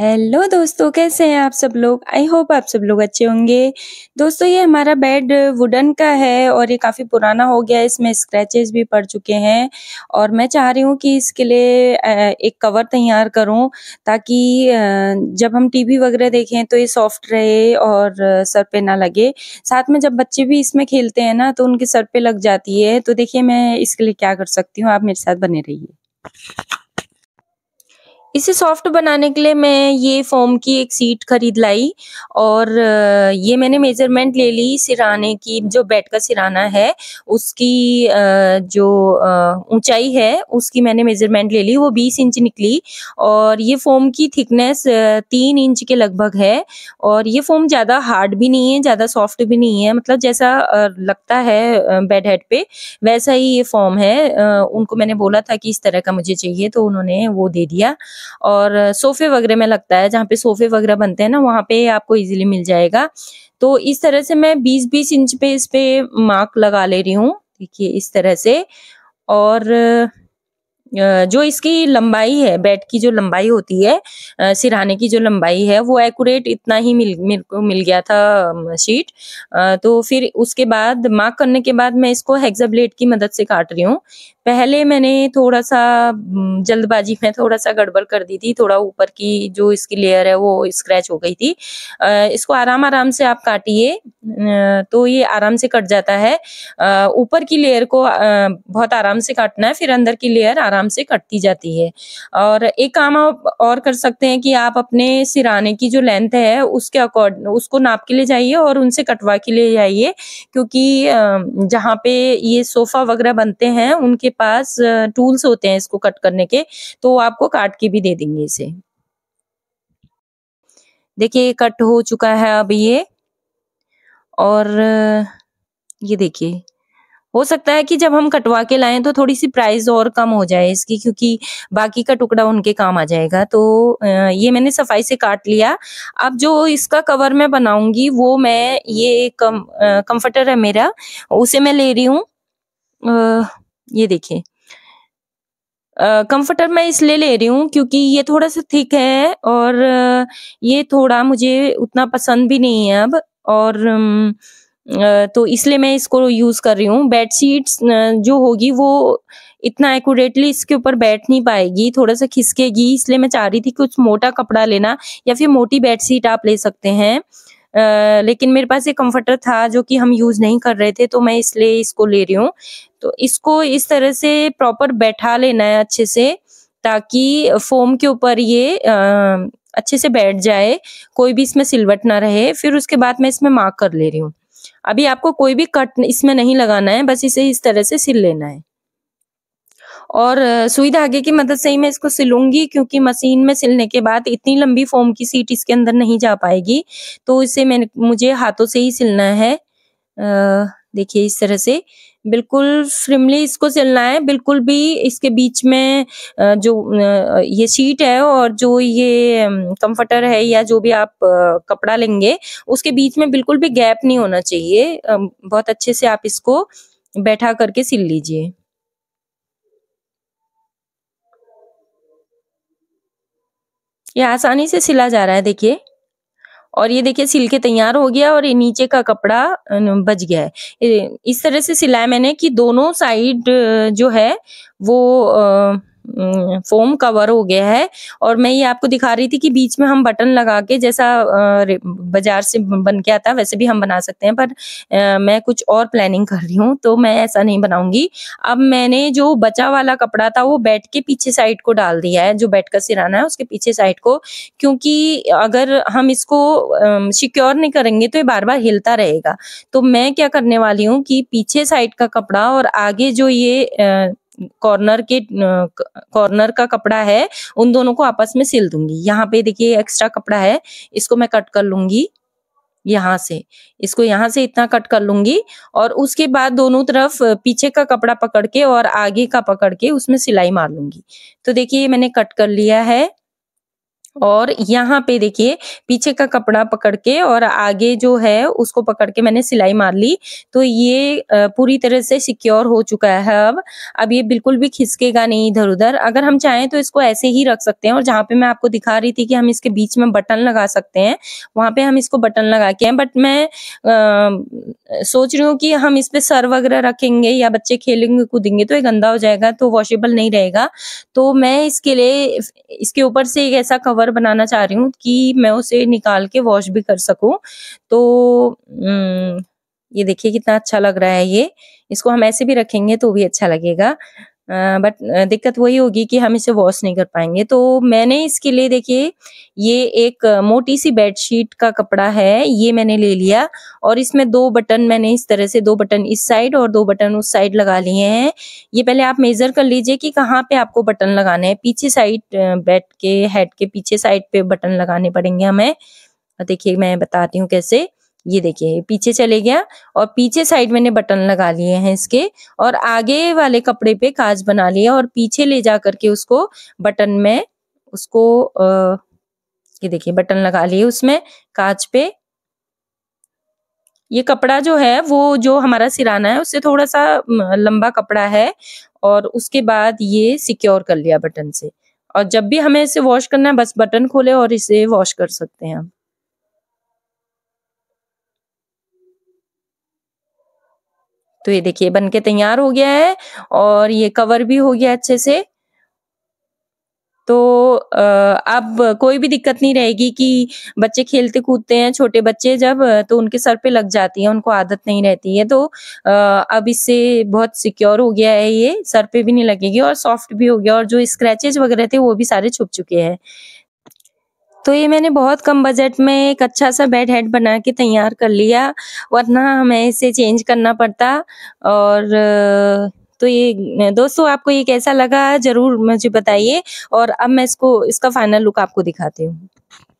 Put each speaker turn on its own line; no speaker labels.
hello दोस्तों कैसे हैं आप सब लोग आई होप आप सब लोग अच्छे होंगे दोस्तों ये हमारा बेड वुडन का है और ये काफ़ी पुराना हो गया है इसमें स्क्रैचेस भी पड़ चुके हैं और मैं चाह रही हूँ कि इसके लिए एक कवर तैयार करूँ ताकि जब हम टीवी वगैरह देखें तो ये सॉफ्ट रहे और सर पे ना लगे साथ में जब बच्चे भी इसमें खेलते हैं ना तो उनके सर पर लग जाती है तो देखिए मैं इसके लिए क्या कर सकती हूँ आप मेरे साथ बने रहिए इसे सॉफ्ट बनाने के लिए मैं ये फोम की एक सीट खरीद लाई और ये मैंने मेजरमेंट ले ली सिराने की जो बेड का सिराना है उसकी जो ऊंचाई है उसकी मैंने मेजरमेंट ले ली वो 20 इंच निकली और ये फोम की थिकनेस तीन इंच के लगभग है और ये फोम ज़्यादा हार्ड भी नहीं है ज़्यादा सॉफ्ट भी नहीं है मतलब जैसा लगता है बेड हेड पे वैसा ही ये फॉर्म है उनको मैंने बोला था कि इस तरह का मुझे चाहिए तो उन्होंने वो दे दिया और सोफे वगैरह में लगता है जहाँ पे सोफे वगैरह बनते हैं ना वहाँ पे आपको इजीली मिल जाएगा तो इस तरह से मैं 20-20 इंच पे इस पे मार्क लगा ले रही हूँ देखिए इस तरह से और जो इसकी लंबाई है बेड की जो लंबाई होती है सिरहाने की जो लंबाई है वो एक्यूरेट इतना ही मिल मेरे को मिल गया था शीट तो फिर उसके बाद मार्क करने के बाद मैं इसको हेक्सा ब्लेड की मदद से काट रही हूँ पहले मैंने थोड़ा सा जल्दबाजी में थोड़ा सा गड़बड़ कर दी थी थोड़ा ऊपर की जो इसकी लेयर है वो स्क्रैच हो गई थी इसको आराम आराम से आप काटिए तो ये आराम से कट जाता है ऊपर की लेयर को बहुत आराम से काटना है फिर अंदर की लेयर आराम आराम से कटती जाती है और एक काम आप और कर सकते हैं कि आप अपने सिराने की जो लेंथ है उसके अकॉर्ड उसको नाप के ले जाइए और उनसे कटवा के ले जाइए क्योंकि जहाँ पे ये सोफा वगैरह बनते हैं उनके पास टूल्स होते हैं इसको कट करने के तो आपको काट के भी दे देंगे इसे देखिए कट हो चुका है अब ये और ये देखिए हो सकता है कि जब हम कटवा के लाएं तो थोड़ी सी प्राइस और कम हो जाए इसकी क्योंकि बाकी का टुकड़ा उनके काम आ जाएगा तो ये मैंने सफाई से काट लिया अब जो इसका कवर मैं बनाऊंगी वो मैं ये कम कंफर्टर है मेरा उसे मैं ले रही हूँ ये देखिए कंफर्टर uh, मैं इसलिए ले रही हूँ क्योंकि ये थोड़ा सा थिक है और ये थोड़ा मुझे उतना पसंद भी नहीं है अब और um, तो इसलिए मैं इसको यूज़ कर रही हूँ बेड शीट्स जो होगी वो इतना एक्यूरेटली इसके ऊपर बैठ नहीं पाएगी थोड़ा सा खिसकेगी इसलिए मैं चाह रही थी कुछ मोटा कपड़ा लेना या फिर मोटी बेड शीट आप ले सकते हैं आ, लेकिन मेरे पास एक कंफर्टर था जो कि हम यूज़ नहीं कर रहे थे तो मैं इसलिए इसको ले रही हूँ तो इसको इस तरह से प्रॉपर बैठा लेना है अच्छे से ताकि फोम के ऊपर ये आ, अच्छे से बैठ जाए कोई भी इसमें सिलवट ना रहे फिर उसके बाद मैं इसमें मार्क कर ले रही हूँ अभी आपको कोई भी कट इसमें नहीं लगाना है बस इसे इस तरह से सिल लेना है और सुई धागे की मदद से ही मैं इसको सिलूंगी क्योंकि मशीन में सिलने के बाद इतनी लंबी फोम की सीट इसके अंदर नहीं जा पाएगी तो इसे मैंने मुझे हाथों से ही सिलना है अः देखिए इस तरह से बिल्कुल फ्रिमली इसको सिलना है बिल्कुल भी इसके बीच में जो ये शीट है और जो ये कंफर्टर है या जो भी आप कपड़ा लेंगे उसके बीच में बिल्कुल भी गैप नहीं होना चाहिए बहुत अच्छे से आप इसको बैठा करके सिल लीजिए ये आसानी से सिला जा रहा है देखिए और ये देखिए सिल के तैयार हो गया और ये नीचे का कपड़ा बच गया है इस तरह से सिलाया मैंने कि दोनों साइड जो है वो फोम हम्म, कवर हो गया है और मैं ये आपको दिखा रही थी कि बीच में हम बटन लगा के जैसा बाजार से बन के आता है वैसे भी हम बना सकते हैं पर मैं कुछ और प्लानिंग कर रही हूँ तो मैं ऐसा नहीं बनाऊंगी अब मैंने जो बचा वाला कपड़ा था वो बेड के पीछे साइड को डाल दिया है जो बेड का सिराना है उसके पीछे साइड को क्योंकि अगर हम इसको सिक्योर नहीं करेंगे तो ये बार बार हिलता रहेगा तो मैं क्या करने वाली हूँ कि पीछे साइड का कपड़ा और आगे जो ये कॉर्नर के कॉर्नर का कपड़ा है उन दोनों को आपस में सिल दूंगी यहाँ पे देखिए एक्स्ट्रा कपड़ा है इसको मैं कट कर लूंगी यहाँ से इसको यहाँ से इतना कट कर लूंगी और उसके बाद दोनों तरफ पीछे का कपड़ा पकड़ के और आगे का पकड़ के उसमें सिलाई मार लूंगी तो देखिए मैंने कट कर लिया है और यहाँ पे देखिए पीछे का कपड़ा पकड़ के और आगे जो है उसको पकड़ के मैंने सिलाई मार ली तो ये पूरी तरह से सिक्योर हो चुका है अब अब ये बिल्कुल भी खिसकेगा नहीं इधर उधर अगर हम चाहें तो इसको ऐसे ही रख सकते हैं और जहाँ पे मैं आपको दिखा रही थी कि हम इसके बीच में बटन लगा सकते हैं वहाँ पे हम इसको बटन लगा के हैं बट मैं आ, सोच रही हूँ कि हम इस पे सर वगैरह रखेंगे या बच्चे खेलेंगे कूदेंगे तो ये गंदा हो जाएगा तो वॉशेबल नहीं रहेगा तो मैं इसके लिए इसके ऊपर से एक ऐसा कवर कवर बनाना चाह रही हूँ कि मैं उसे निकाल के वॉश भी कर सकूँ तो हम्म, ये देखिए कितना अच्छा लग रहा है ये इसको हम ऐसे भी रखेंगे तो भी अच्छा लगेगा बट दिक्कत वही होगी कि हम इसे वॉश नहीं कर पाएंगे तो मैंने इसके लिए देखिए ये एक मोटी सी बेडशीट का कपड़ा है ये मैंने ले लिया और इसमें दो बटन मैंने इस तरह से दो बटन इस साइड और दो बटन उस साइड लगा लिए हैं ये पहले आप मेजर कर लीजिए कि कहाँ पे आपको बटन लगाने हैं पीछे साइड बेड के हेड के पीछे साइड पे बटन लगाने पड़ेंगे हमें देखिए मैं बताती हूँ कैसे ये देखिए पीछे चले गया और पीछे साइड मैंने बटन लगा लिए हैं इसके और आगे वाले कपड़े पे काज बना लिया और पीछे ले जा करके उसको बटन में उसको आ, ये देखिए बटन लगा लिए उसमें काज पे ये कपड़ा जो है वो जो हमारा सिराना है उससे थोड़ा सा लंबा कपड़ा है और उसके बाद ये सिक्योर कर लिया बटन से और जब भी हमें इसे वॉश करना है बस बटन खोले और इसे वॉश कर सकते हैं हम तो ये देखिए बन के तैयार हो गया है और ये कवर भी हो गया अच्छे से तो अब कोई भी दिक्कत नहीं रहेगी कि बच्चे खेलते कूदते हैं छोटे बच्चे जब तो उनके सर पे लग जाती है उनको आदत नहीं रहती है तो अब इससे बहुत सिक्योर हो गया है ये सर पे भी नहीं लगेगी और सॉफ्ट भी हो गया और जो स्क्रैचेज वगैरह थे वो भी सारे छुप चुके हैं तो ये मैंने बहुत कम बजट में एक अच्छा सा बेड हेड बना के तैयार कर लिया वरना हमें इसे चेंज करना पड़ता और तो ये दोस्तों आपको ये कैसा लगा ज़रूर मुझे बताइए और अब मैं इसको इसका फाइनल लुक आपको दिखाती हूँ